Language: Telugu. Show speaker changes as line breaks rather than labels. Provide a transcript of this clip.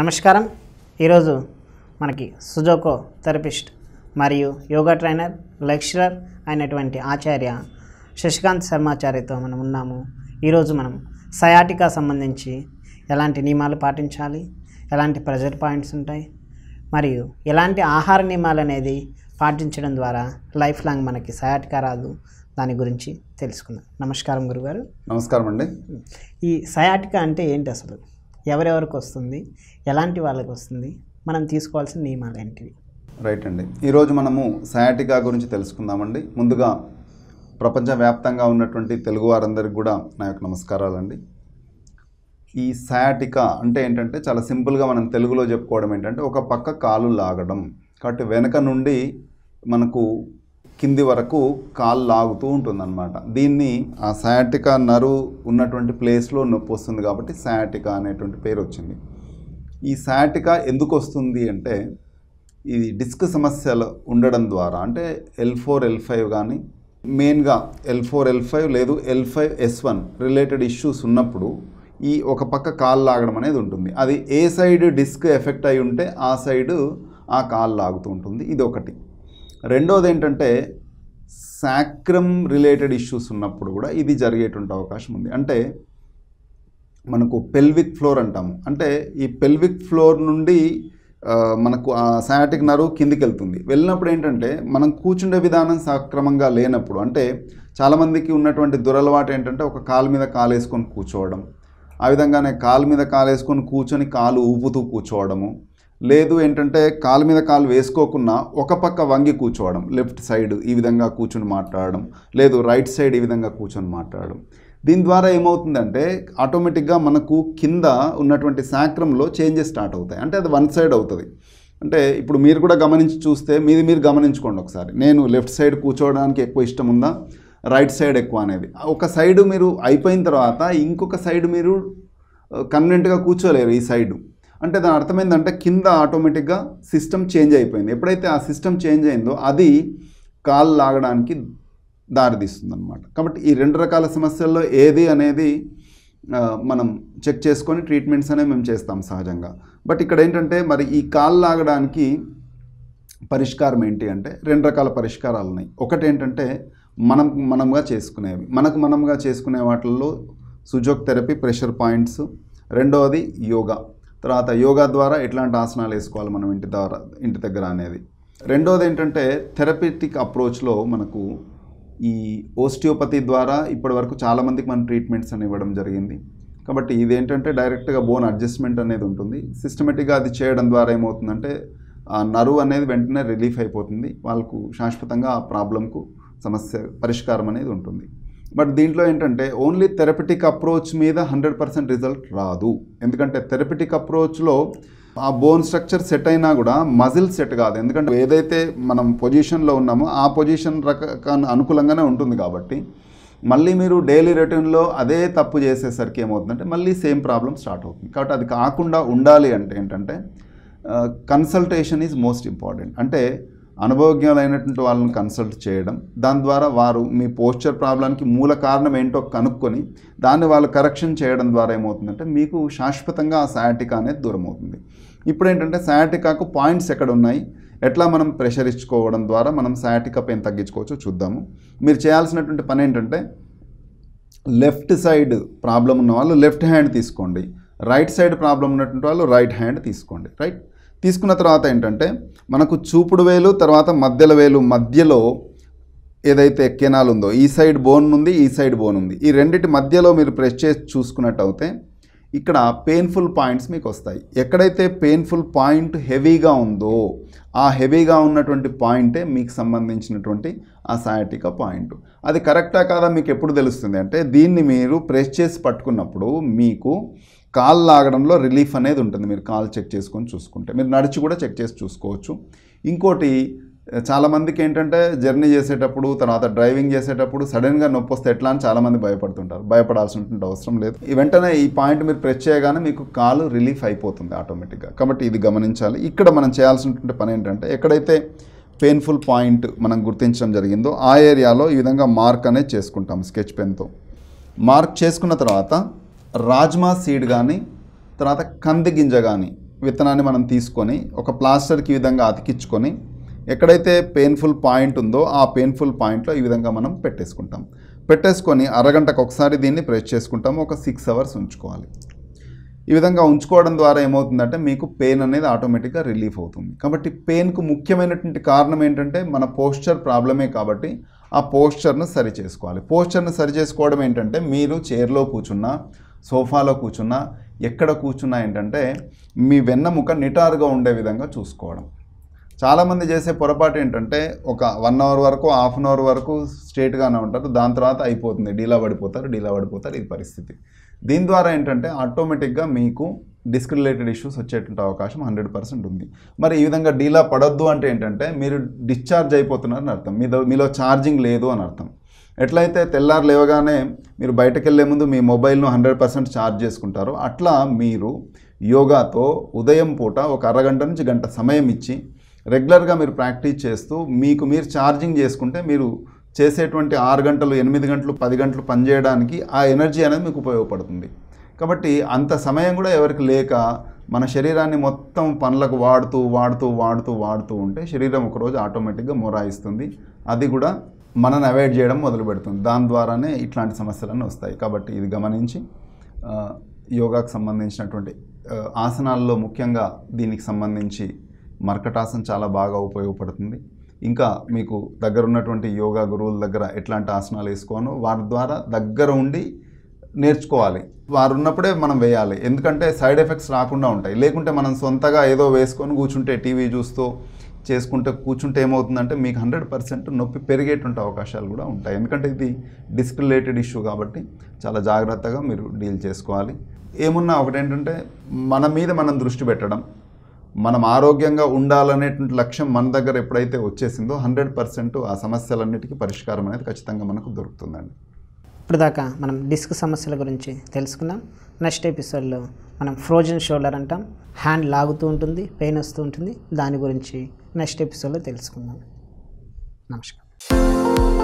నమస్కారం ఈరోజు మనకి సుజోకో థెరపిస్ట్ మరియు యోగా ట్రైనర్ లెక్చరర్ అయినటువంటి ఆచార్య శశికాంత్ శర్మాచార్యతో మనం ఉన్నాము ఈరోజు మనం సయాటికా సంబంధించి ఎలాంటి నియమాలు పాటించాలి ఎలాంటి ప్రెజర్ పాయింట్స్ ఉంటాయి మరియు ఎలాంటి ఆహార నియమాలు అనేది పాటించడం ద్వారా లైఫ్ లాంగ్ మనకి సయాటికా రాదు దాని గురించి తెలుసుకుందాం నమస్కారం గురుగారు నమస్కారం అండి ఈ సయాటికా అంటే ఏంటి అసలు ఎవరెవరికి వస్తుంది ఎలాంటి వాళ్ళకి వస్తుంది మనం తీసుకోవాల్సిన నియమాలు ఏంటివి
రైట్ అండి ఈరోజు మనము సయాటికా గురించి తెలుసుకుందామండి ముందుగా ప్రపంచవ్యాప్తంగా ఉన్నటువంటి తెలుగు వారందరికీ కూడా నా యొక్క నమస్కారాలండి ఈ సయాటికా అంటే ఏంటంటే చాలా సింపుల్గా మనం తెలుగులో చెప్పుకోవడం ఏంటంటే ఒక పక్క కాలు లాగడం కాబట్టి వెనక నుండి మనకు కింది వరకు కాల్ లాగుతూ ఉంటుంది అనమాట దీన్ని ఆ శాటికా నరు ఉన్నటువంటి ప్లేస్లో నొప్పి వస్తుంది కాబట్టి శాటికా అనేటువంటి పేరు వచ్చింది ఈ శాటికా ఎందుకు వస్తుంది అంటే ఇది డిస్క్ సమస్యలు ఉండడం ద్వారా అంటే ఎల్ ఫోర్ ఎల్ ఫైవ్ కానీ మెయిన్గా ఎల్ ఫోర్ ఎల్ ఫైవ్ లేదు L five S one related issues ఉన్నప్పుడు ఈ ఒక పక్క కాలు లాగడం అనేది ఉంటుంది అది ఏ సైడ్ డిస్క్ ఎఫెక్ట్ అయి ఉంటే ఆ సైడు ఆ కాల్ లాగుతూ ఉంటుంది ఇది ఒకటి రెండోది ఏంటంటే శాక్రమ్ రిలేటెడ్ ఇష్యూస్ ఉన్నప్పుడు కూడా ఇది జరిగేటువంటి అవకాశం ఉంది అంటే మనకు పెల్విక్ ఫ్లోర్ అంటాము అంటే ఈ పెల్విక్ ఫ్లోర్ నుండి మనకు ఆ సయాటిక్ నరు కిందికి వెళ్తుంది వెళ్ళినప్పుడు ఏంటంటే మనం కూర్చుండే విధానం సక్రమంగా లేనప్పుడు అంటే చాలామందికి ఉన్నటువంటి దురలవాటు ఏంటంటే ఒక కాలు మీద కాలు వేసుకొని కూర్చోవడం ఆ విధంగానే కాలు మీద కాలు వేసుకొని కూర్చొని కాలు ఊపుతూ కూర్చోవడము లేదు ఏంటంటే కాలు మీద కాలు వేసుకోకుండా ఒక పక్క వంగి కూర్చోవడం లెఫ్ట్ సైడ్ ఈ విధంగా కూర్చొని మాట్లాడడం లేదు రైట్ సైడ్ ఈ విధంగా కూర్చొని మాట్లాడడం దీని ద్వారా ఏమవుతుందంటే ఆటోమేటిక్గా మనకు కింద ఉన్నటువంటి శాక్రంలో చేంజెస్ స్టార్ట్ అవుతాయి అంటే అది వన్ సైడ్ అవుతుంది అంటే ఇప్పుడు మీరు కూడా గమనించి చూస్తే మీది మీరు గమనించుకోండి ఒకసారి నేను లెఫ్ట్ సైడ్ కూర్చోవడానికి ఎక్కువ ఇష్టం ఉందా రైట్ సైడ్ ఎక్కువ అనేది ఒక సైడ్ మీరు అయిపోయిన తర్వాత ఇంకొక సైడ్ మీరు కన్వెంట్గా కూర్చోలేరు ఈ సైడ్ అంటే దాని అర్థమైందంటే కింద ఆటోమేటిక్గా సిస్టమ్ చేంజ్ అయిపోయింది ఎప్పుడైతే ఆ సిస్టమ్ చేంజ్ అయిందో అది కాల్ లాగడానికి దారితీస్తుంది అనమాట కాబట్టి ఈ రెండు రకాల సమస్యల్లో ఏది అనేది మనం చెక్ చేసుకొని ట్రీట్మెంట్స్ అనేవి మేము చేస్తాం సహజంగా బట్ ఇక్కడ ఏంటంటే మరి ఈ కాల్ లాగడానికి పరిష్కారం ఏంటి అంటే రెండు రకాల పరిష్కారాలు ఉన్నాయి ఒకటి ఏంటంటే మనం మనంగా చేసుకునేవి మనకు మనంగా చేసుకునే వాటిల్లో సుజోక్ థెరపీ ప్రెషర్ పాయింట్స్ రెండవది యోగా తర్వాత యోగా ద్వారా ఎట్లాంటి ఆసనాలు వేసుకోవాలి మనం ఇంటి ద్వారా ఇంటి దగ్గర అనేది రెండోది ఏంటంటే థెరపీటిక్ అప్రోచ్లో మనకు ఈ ఓస్టియోపతి ద్వారా ఇప్పటి వరకు చాలామందికి మనం ట్రీట్మెంట్స్ అని ఇవ్వడం జరిగింది కాబట్టి ఇదేంటంటే డైరెక్ట్గా బోన్ అడ్జస్ట్మెంట్ అనేది ఉంటుంది సిస్టమేటిక్గా అది చేయడం ద్వారా ఏమవుతుందంటే ఆ నరువు అనేది వెంటనే రిలీఫ్ అయిపోతుంది వాళ్ళకు శాశ్వతంగా ఆ ప్రాబ్లంకు సమస్య పరిష్కారం అనేది ఉంటుంది బట్ దీంట్లో ఏంటంటే ఓన్లీ థెరపిటిక్ అప్రోచ్ మీద హండ్రెడ్ పర్సెంట్ రిజల్ట్ రాదు ఎందుకంటే థెరపిటిక్ అప్రోచ్లో ఆ బోన్ స్ట్రక్చర్ సెట్ అయినా కూడా మజిల్ సెట్ కాదు ఎందుకంటే ఏదైతే మనం పొజిషన్లో ఉన్నామో ఆ పొజిషన్ రకాన్ని అనుకూలంగానే ఉంటుంది కాబట్టి మళ్ళీ మీరు డైలీ రొటీన్లో అదే తప్పు చేసేసరికి ఏమవుతుందంటే మళ్ళీ సేమ్ ప్రాబ్లం స్టార్ట్ అవుతుంది కాబట్టి అది కాకుండా ఉండాలి అంటే ఏంటంటే కన్సల్టేషన్ ఈజ్ మోస్ట్ ఇంపార్టెంట్ అంటే అనుభవజ్ఞులైనటువంటి వాళ్ళని కన్సల్ట్ చేయడం దాని ద్వారా వారు మీ పోస్చర్ ప్రాబ్లంకి మూల కారణం ఏంటో కనుక్కొని దాన్ని వాళ్ళు కరెక్షన్ చేయడం ద్వారా ఏమవుతుందంటే మీకు శాశ్వతంగా ఆ సయాటికా అనేది దూరం అవుతుంది ఇప్పుడు ఏంటంటే సయాటికాకు పాయింట్స్ ఎక్కడ ఉన్నాయి ఎట్లా మనం ప్రెషర్ ఇచ్చుకోవడం ద్వారా మనం సయాటికా పెయిన్ తగ్గించుకోవచ్చో చూద్దాము మీరు చేయాల్సినటువంటి పని ఏంటంటే లెఫ్ట్ సైడ్ ప్రాబ్లం ఉన్న వాళ్ళు లెఫ్ట్ హ్యాండ్ తీసుకోండి రైట్ సైడ్ ప్రాబ్లం ఉన్నటువంటి వాళ్ళు రైట్ హ్యాండ్ తీసుకోండి రైట్ తీసుకున్న తర్వాత ఏంటంటే మనకు చూపుడు వేలు తర్వాత మధ్యల వేలు మధ్యలో ఏదైతే కెనాల్ ఉందో ఈ సైడ్ బోన్ ఉంది ఈ సైడ్ బోన్ ఉంది ఈ రెండింటి మధ్యలో మీరు ప్రెస్ చేసి చూసుకున్నట్టయితే ఇక్కడ పెయిన్ఫుల్ పాయింట్స్ మీకు వస్తాయి ఎక్కడైతే పెయిన్ఫుల్ పాయింట్ హెవీగా ఉందో ఆ హెవీగా ఉన్నటువంటి పాయింటే మీకు సంబంధించినటువంటి ఆ సాయటిక పాయింట్ అది కరెక్టా కాదా మీకు ఎప్పుడు తెలుస్తుంది అంటే దీన్ని మీరు ప్రెస్ చేసి పట్టుకున్నప్పుడు మీకు కాల్ లాగడంలో రిలీఫ్ అనేది ఉంటుంది మీరు కాల్ చెక్ చేసుకొని చూసుకుంటే మీరు నడిచి కూడా చెక్ చేసి చూసుకోవచ్చు ఇంకోటి చాలామందికి ఏంటంటే జర్నీ చేసేటప్పుడు తర్వాత డ్రైవింగ్ చేసేటప్పుడు సడన్గా నొప్పి వస్తే ఎట్లా అని చాలామంది భయపడుతుంటారు భయపడాల్సినటువంటి అవసరం లేదు వెంటనే ఈ పాయింట్ మీరు ప్రెస్ చేయగానే మీకు కాలు రిలీఫ్ అయిపోతుంది ఆటోమేటిక్గా కాబట్టి ఇది గమనించాలి ఇక్కడ మనం చేయాల్సినటువంటి పని ఏంటంటే ఎక్కడైతే పెయిన్ఫుల్ పాయింట్ మనం గుర్తించడం జరిగిందో ఆ ఏరియాలో ఈ విధంగా మార్క్ అనేది చేసుకుంటాం స్కెచ్ పెన్తో మార్క్ చేసుకున్న తర్వాత రాజ్మా సీడ్ కానీ తర్వాత కంది గింజ కానీ విత్తనాన్ని మనం తీసుకొని ఒక ప్లాస్టర్కి ఈ విధంగా అతికించుకొని ఎక్కడైతే పెయిన్ఫుల్ పాయింట్ ఉందో ఆ పెయిన్ఫుల్ పాయింట్లో ఈ విధంగా మనం పెట్టేసుకుంటాం పెట్టేసుకొని అరగంటకు ఒకసారి దీన్ని ప్రెస్ చేసుకుంటాము ఒక సిక్స్ అవర్స్ ఉంచుకోవాలి ఈ విధంగా ఉంచుకోవడం ద్వారా ఏమవుతుందంటే మీకు పెయిన్ అనేది ఆటోమేటిక్గా రిలీఫ్ అవుతుంది కాబట్టి పెయిన్కు ముఖ్యమైనటువంటి కారణం ఏంటంటే మన పోస్చర్ ప్రాబ్లమే కాబట్టి ఆ పోస్చర్ను సరి చేసుకోవాలి పోస్చర్ను సరి చేసుకోవడం ఏంటంటే మీరు చైర్లో కూర్చున్నా సోఫాలో కూర్చున్నా ఎక్కడ కూర్చున్నా ఏంటంటే మీ వెన్నముక నిటారుగా ఉండే విధంగా చూసుకోవడం చాలామంది చేసే పొరపాటు ఏంటంటే ఒక వన్ అవర్ వరకు హాఫ్ అన్ అవర్ వరకు స్ట్రేట్గానే ఉంటారు దాని తర్వాత అయిపోతుంది డీలా పడిపోతారు డీలా పడిపోతారు ఇది పరిస్థితి దీని ద్వారా ఏంటంటే ఆటోమేటిక్గా మీకు డిస్క్ రిలేటెడ్ ఇష్యూస్ వచ్చేటువంటి అవకాశం హండ్రెడ్ పర్సెంట్ ఉంది మరి ఈ విధంగా డీలా పడొద్దు అంటే ఏంటంటే మీరు డిశ్చార్జ్ అయిపోతున్నారని అర్థం మీలో మీలో ఛార్జింగ్ లేదు అని అర్థం ఎట్లయితే తెల్లారు లేవగానే మీరు బయటకు వెళ్లే ముందు మీ మొబైల్ను హండ్రెడ్ పర్సెంట్ ఛార్జ్ చేసుకుంటారో అట్లా మీరు యోగాతో ఉదయం పూట ఒక అరగంట నుంచి గంట సమయం ఇచ్చి రెగ్యులర్గా మీరు ప్రాక్టీస్ చేస్తూ మీకు మీరు ఛార్జింగ్ చేసుకుంటే మీరు చేసేటువంటి ఆరు గంటలు ఎనిమిది గంటలు పది గంటలు పనిచేయడానికి ఆ ఎనర్జీ అనేది మీకు ఉపయోగపడుతుంది కాబట్టి అంత సమయం కూడా ఎవరికి లేక మన శరీరాన్ని మొత్తం పనులకు వాడుతూ వాడుతూ వాడుతూ వాడుతూ ఉంటే శరీరం ఒకరోజు ఆటోమేటిక్గా మొరాయిస్తుంది అది కూడా మనని అవాయిడ్ చేయడం మొదలు పెడుతుంది దాని ద్వారానే ఇట్లాంటి సమస్యలన్నీ వస్తాయి కాబట్టి ఇది గమనించి యోగాకు సంబంధించినటువంటి ఆసనాల్లో ముఖ్యంగా దీనికి సంబంధించి మర్కటాసనం చాలా బాగా ఉపయోగపడుతుంది ఇంకా మీకు దగ్గర ఉన్నటువంటి యోగా గురువుల దగ్గర ఎట్లాంటి ఆసనాలు వేసుకోను వారి ద్వారా దగ్గర ఉండి నేర్చుకోవాలి వారు ఉన్నప్పుడే మనం వేయాలి ఎందుకంటే సైడ్ ఎఫెక్ట్స్ రాకుండా ఉంటాయి లేకుంటే మనం సొంతగా ఏదో వేసుకొని కూర్చుంటే టీవీ చూస్తూ చేసుకుంటే కూర్చుంటే ఏమవుతుందంటే మీకు హండ్రెడ్ పర్సెంట్ నొప్పి పెరిగేటువంటి అవకాశాలు కూడా ఉంటాయి ఎందుకంటే ఇది డిస్క్ రిలేటెడ్ ఇష్యూ కాబట్టి చాలా జాగ్రత్తగా మీరు డీల్ చేసుకోవాలి ఏమున్నా ఒకటేంటంటే మన మీద మనం దృష్టి పెట్టడం మనం ఆరోగ్యంగా ఉండాలనేటువంటి లక్ష్యం మన దగ్గర ఎప్పుడైతే వచ్చేసిందో హండ్రెడ్ పర్సెంట్ ఆ సమస్యలన్నిటికీ పరిష్కారం అనేది ఖచ్చితంగా మనకు దొరుకుతుందండి
ఇప్పటిదాకా మనం డిస్క్ సమస్యల గురించి తెలుసుకున్నాం నెక్స్ట్ ఎపిసోడ్లో మనం ఫ్రోజన్ షోల్డర్ అంటాం హ్యాండ్ లాగుతూ ఉంటుంది పెయిన్ వస్తూ ఉంటుంది దాని గురించి नेक्स्ट एपिसोड में తెలుసుకుందాం నమస్కారం